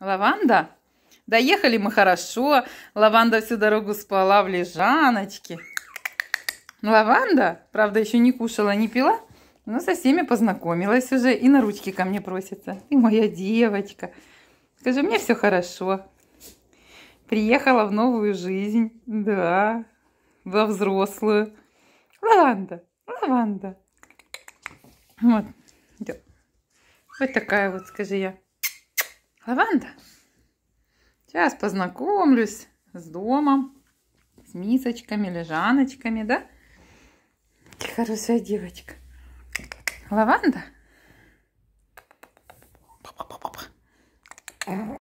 Лаванда? Доехали мы хорошо. Лаванда всю дорогу спала в лежаночке. Лаванда, правда, еще не кушала, не пила, но ну, со всеми познакомилась уже и на ручки ко мне просится. И моя девочка. Скажи, мне все хорошо. Приехала в новую жизнь. Да, во взрослую. Лаванда, лаванда. Вот. Вот такая вот, скажи я. Лаванда. Сейчас познакомлюсь с домом, с мисочками, лежаночками, да? Хорошая девочка. Лаванда.